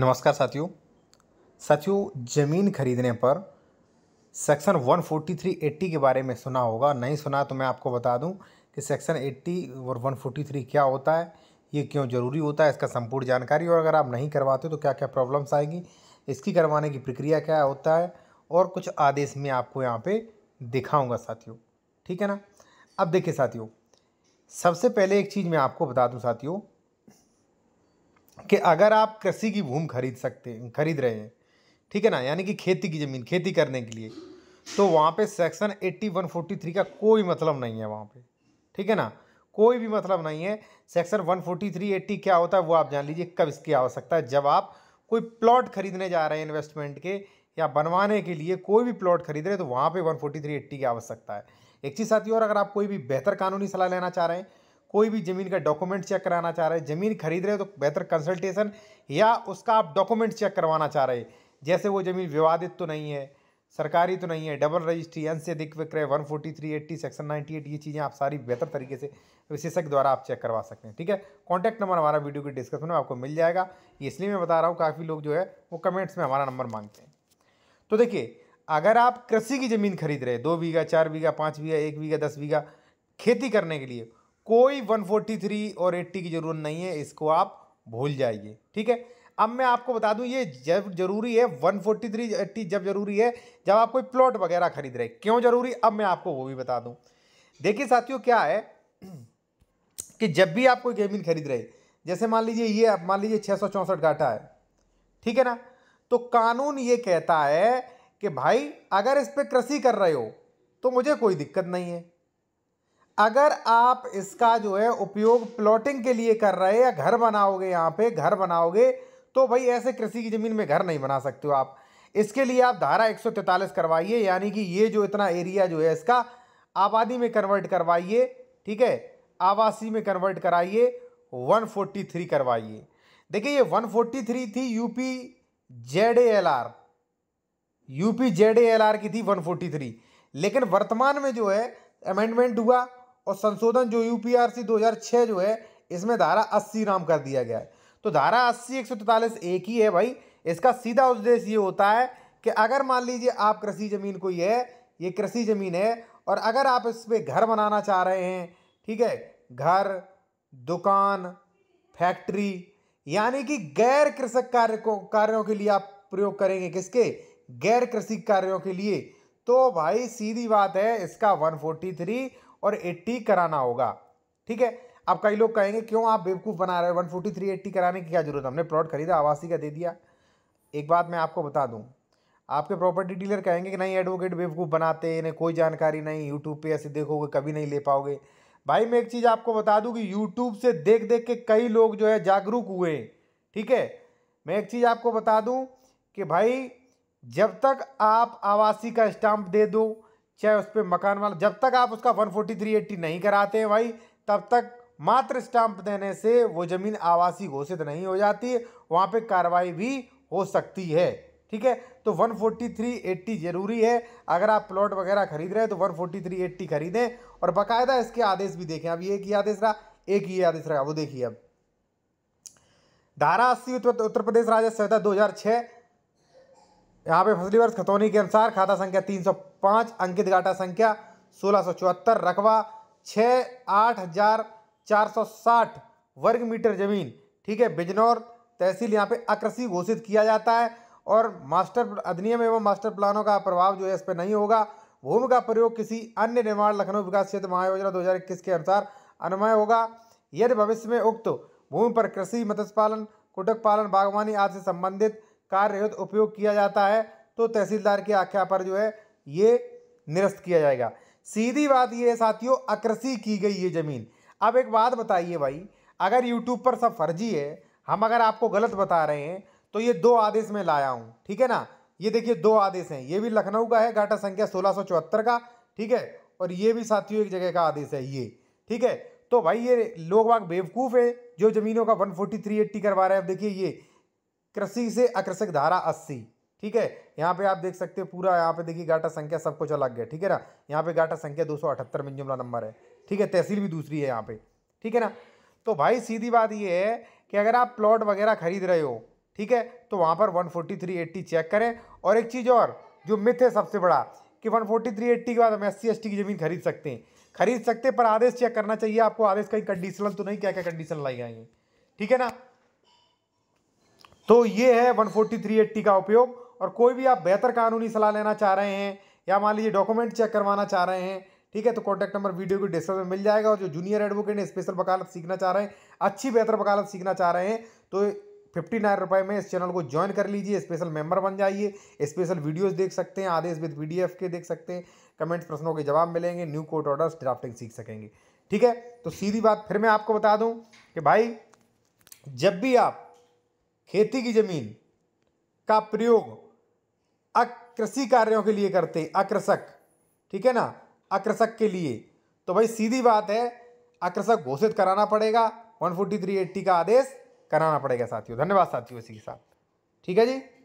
नमस्कार साथियों साथियों ज़मीन खरीदने पर सेक्शन 14380 के बारे में सुना होगा नहीं सुना तो मैं आपको बता दूं कि सेक्शन 80 और 143 क्या होता है ये क्यों ज़रूरी होता है इसका संपूर्ण जानकारी और अगर आप नहीं करवाते तो क्या क्या प्रॉब्लम्स आएंगी इसकी करवाने की प्रक्रिया क्या होता है और कुछ आदेश मैं आपको यहाँ पर दिखाऊँगा साथियों ठीक है ना अब देखिए साथियों सबसे पहले एक चीज़ मैं आपको बता दूँ साथियों कि अगर आप कृषि की भूमि खरीद सकते खरीद रहे हैं ठीक है ना यानी कि खेती की ज़मीन खेती करने के लिए तो वहाँ पे section eighty one forty three का कोई मतलब नहीं है वहाँ पे ठीक है ना कोई भी मतलब नहीं है section one forty three eighty क्या होता है वो आप जान लीजिए कब इसकी आवश्यकता है जब आप कोई प्लॉट खरीदने जा रहे हैं इन्वेस्टमेंट के या बनवाने के लिए कोई भी प्लॉट खरीद रहे हैं तो वहाँ पर वन फोर्टी थ्री एट्टी की आवश्यकता है एक चीज़ साथ ही और अगर आप कोई भी बेहतर कानूनी सलाह लेना चाह रहे हैं कोई भी ज़मीन का डॉक्यूमेंट चेक कराना चाह रहे हैं ज़मीन खरीद रहे हो तो बेहतर कंसल्टेशन या उसका आप डॉक्यूमेंट चेक करवाना चाह रहे हैं जैसे वो ज़मीन विवादित तो नहीं है सरकारी तो नहीं है डबल रजिस्ट्री एन से अधिक विक्रय one forty three eighty section ninety eight ये चीज़ें आप सारी बेहतर तरीके से विशेषज्ञ द्वारा आप चेक करवा सकते हैं ठीक है कॉन्टैक्ट नंबर हमारा वीडियो के डिस्क्रिप्शन में आपको मिल जाएगा इसलिए मैं बता रहा हूँ काफ़ी लोग जो है वो कमेंट्स में हमारा नंबर मांगते हैं तो देखिए अगर आप कृषि की ज़मीन खरीद रहे दो बीघा चार बीघा पाँच बीघा एक बीघा दस बीघा खेती करने के लिए कोई 143 और 80 की ज़रूरत नहीं है इसको आप भूल जाइए ठीक है अब मैं आपको बता दूं ये जब जरूरी है 143 एट्टी जब जरूरी है जब आप कोई प्लॉट वगैरह खरीद रहे क्यों जरूरी अब मैं आपको वो भी बता दूं देखिए साथियों क्या है कि जब भी आप कोई गेमिन खरीद रहे जैसे मान लीजिए ये मान लीजिए छः घाटा है ठीक है ना तो कानून ये कहता है कि भाई अगर इस पर कृषि कर रहे हो तो मुझे कोई दिक्कत नहीं है अगर आप इसका जो है उपयोग प्लॉटिंग के लिए कर रहे हैं या घर बनाओगे यहाँ पे घर बनाओगे तो भाई ऐसे कृषि की ज़मीन में घर नहीं बना सकते हो आप इसके लिए आप धारा एक करवाइए यानी कि ये जो इतना एरिया जो है इसका आबादी में कन्वर्ट करवाइए ठीक है आवासीय में कन्वर्ट कराइए 143 करवाइए देखिए ये 143 थी UP Z L R UP Z L R की थी 143 लेकिन वर्तमान में जो है अमेंडमेंट हुआ और संशोधन जो यूपीआरसी 2006 जो है इसमें धारा 80 नाम कर दिया गया है तो धारा 80 एक सौ एक ही है भाई इसका सीधा उद्देश्य ये होता है कि अगर मान लीजिए आप कृषि ज़मीन को ये ये कृषि ज़मीन है और अगर आप इस पर घर बनाना चाह रहे हैं ठीक है घर दुकान फैक्ट्री यानी कि गैर कृषक कार्य को कार्यों के लिए आप प्रयोग करेंगे किसके गैर कृषि कार्यों के लिए तो भाई सीधी बात है इसका 143 और एट्टी कराना होगा ठीक है अब कई लोग कहेंगे क्यों आप बेवकूफ़ बना रहे हो वन फोर्टी थ्री एट्टी कराने की क्या ज़रूरत है हमने प्लॉट खरीदा आवासी का दे दिया एक बात मैं आपको बता दूँ आपके प्रॉपर्टी डीलर कहेंगे कि नहीं एडवोकेट बेवकूफ़ बनाते इन्हें कोई जानकारी नहीं यूट्यूब पे ऐसे देखोगे कभी नहीं ले पाओगे भाई मैं एक चीज़ आपको बता दूं कि यूट्यूब से देख देख के कई लोग जो है जागरूक हुए ठीक है मैं एक चीज़ आपको बता दूं कि भाई जब तक आप आवासीय का स्टाम्प दे दो चाहे उस पर मकान वाला जब तक आप उसका वन फोर्टी थ्री एट्टी नहीं कराते हैं भाई तब तक मात्र स्टाम्प देने से वो ज़मीन आवासीय घोषित नहीं हो जाती वहाँ पे कार्रवाई भी हो सकती है ठीक है तो 14380 ज़रूरी है अगर आप प्लॉट वगैरह खरीद रहे हैं तो 14380 खरीदें और बाकायदा इसके आदेश भी देखें अब ये एक ही आदेश रहा एक ही आदेश रहा वो देखिए अब धारा अस्सी उत्तर प्रदेश राज्य संहिता दो यहाँ पे फसली वर्ष खतौनी के अनुसार खाता संख्या 305 अंकित घाटा संख्या सोलह रकवा छः आठ हज़ार चार सौ साठ वर्ग मीटर ज़मीन ठीक है बिजनौर तहसील यहाँ पे अकृषि घोषित किया जाता है और मास्टर अधिनियम एवं मास्टर प्लानों का प्रभाव जो है इस पर नहीं होगा भूमि का प्रयोग किसी अन्य निर्माण लखनऊ विकास क्षेत्र महायोजना 2021 के अनुसार अनुमय होगा यदि भविष्य में उक्त भूमि पर कृषि मत्स्य पालन कुटक पालन बागवानी आदि से संबंधित कार्यरत उपयोग किया जाता है तो तहसीलदार की आख्या पर जो है ये निरस्त किया जाएगा सीधी बात ये है साथियों अकृषि की गई ये ज़मीन अब एक बात बताइए भाई अगर यूट्यूब पर सब फर्जी है हम अगर आपको गलत बता रहे हैं तो ये दो आदेश में लाया हूँ ठीक है ना ये देखिए दो आदेश हैं ये भी लखनऊ का है घाटा संख्या सोलह का ठीक है और ये भी साथियों एक जगह का आदेश है ये ठीक है तो भाई ये लोग बाग बेवकूफ़ है जो ज़मीनों का वन फोर्टी थ्री एट्टी करवा रहे हैं अब देखिए ये कृषि से आकर्षक धारा अस्सी ठीक है यहाँ पे आप देख सकते हो पूरा यहाँ पे देखिए गाटा संख्या सब कुछ अलग है ठीक है ना यहाँ पे गाटा संख्या दो सौ अठहत्तर में जुमला नंबर है ठीक है तहसील भी दूसरी है यहाँ पे ठीक है ना तो भाई सीधी बात ये है कि अगर आप प्लॉट वगैरह खरीद रहे हो ठीक है तो वहाँ पर one forty three eighty check करें और एक चीज़ और जो मिथ है सबसे बड़ा कि वन फोर्टी थ्री एट्टी के बाद हम एस सी एस टी की ज़मीन खरीद सकते हैं खरीद सकते हैं पर आदेश चेक करना चाहिए आपको आदेश कहीं कंडीशनल तो नहीं क्या क्या कंडीशन लाई जाएंगे ठीक है ना तो ये है वन फोर्टी थ्री एट्टी का उपयोग और कोई भी आप बेहतर कानूनी सलाह लेना चाह रहे हैं या मान लीजिए डॉक्यूमेंट चेक करवाना चाह रहे हैं ठीक है तो कॉन्टैक्ट नंबर वीडियो के डिस्क्रिप्शन में मिल जाएगा और जो जूनियर एडवोकेट स्पेशल वकालत सीखना चाह रहे हैं अच्छी बेहतर वकालत सीखना चाह रहे हैं तो फिफ्टी नाइन रुपये में इस चैनल को ज्वाइन कर लीजिए स्पेशल मेंबर बन जाइए स्पेशल वीडियोस देख सकते हैं आदेश विद पीडीएफ के देख सकते हैं कमेंट्स प्रश्नों के जवाब मिलेंगे न्यू कोर्ट ऑर्डर्स ड्राफ्टिंग सीख सकेंगे ठीक है तो सीधी बात फिर मैं आपको बता दूं कि भाई जब भी आप खेती की जमीन का प्रयोग अकृषि कार्यों के लिए करते आकृषक ठीक है ना आकृषक के लिए तो भाई सीधी बात है आकृषक घोषित कराना पड़ेगा वन फोर्टी थ्री एट्टी का आदेश कराना पड़ेगा साथियों धन्यवाद साथियों इसी के साथ ठीक है जी